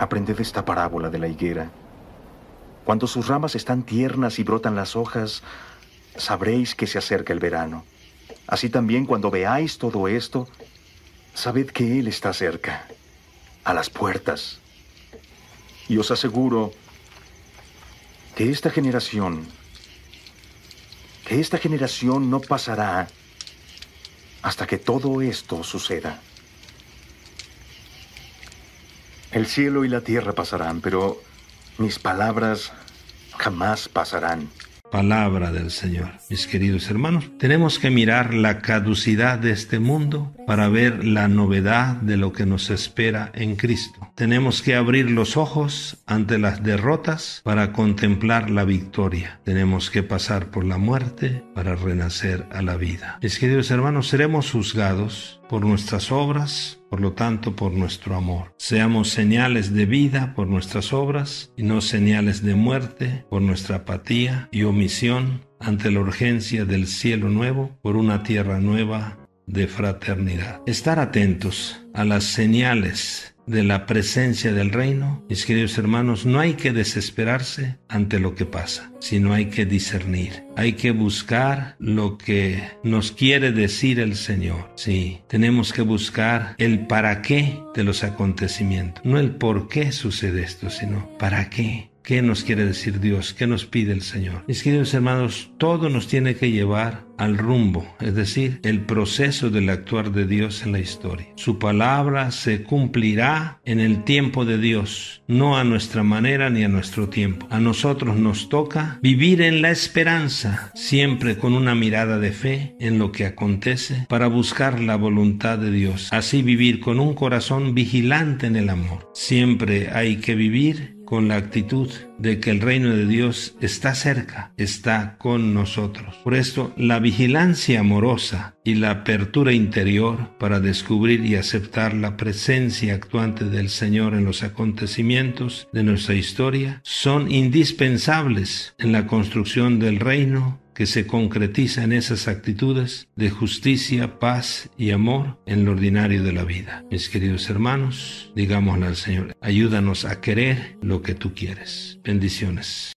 Aprended esta parábola de la higuera. Cuando sus ramas están tiernas y brotan las hojas, sabréis que se acerca el verano. Así también cuando veáis todo esto, sabed que Él está cerca, a las puertas. Y os aseguro que esta generación, que esta generación no pasará hasta que todo esto suceda. El cielo y la tierra pasarán, pero mis palabras jamás pasarán. Palabra del Señor. Mis queridos hermanos, tenemos que mirar la caducidad de este mundo para ver la novedad de lo que nos espera en Cristo. Tenemos que abrir los ojos ante las derrotas para contemplar la victoria. Tenemos que pasar por la muerte para renacer a la vida. Mis queridos hermanos, seremos juzgados por nuestras obras, por lo tanto por nuestro amor. Seamos señales de vida por nuestras obras y no señales de muerte por nuestra apatía y omisión ante la urgencia del cielo nuevo por una tierra nueva de fraternidad. Estar atentos a las señales de la presencia del reino, mis queridos hermanos, no hay que desesperarse ante lo que pasa, sino hay que discernir. Hay que buscar lo que nos quiere decir el Señor. Sí, tenemos que buscar el para qué de los acontecimientos. No el por qué sucede esto, sino para qué. ¿Qué nos quiere decir Dios? ¿Qué nos pide el Señor? Mis queridos hermanos, todo nos tiene que llevar al rumbo, es decir, el proceso del actuar de Dios en la historia. Su palabra se cumplirá en el tiempo de Dios, no a nuestra manera ni a nuestro tiempo. A nosotros nos toca vivir en la esperanza, siempre con una mirada de fe en lo que acontece, para buscar la voluntad de Dios. Así vivir con un corazón vigilante en el amor. Siempre hay que vivir con la actitud de que el reino de Dios está cerca, está con nosotros. Por esto, la vigilancia amorosa y la apertura interior para descubrir y aceptar la presencia actuante del Señor en los acontecimientos de nuestra historia son indispensables en la construcción del reino que se concretiza en esas actitudes de justicia, paz y amor en lo ordinario de la vida. Mis queridos hermanos, digámosle al Señor, ayúdanos a querer lo que tú quieres. Bendiciones.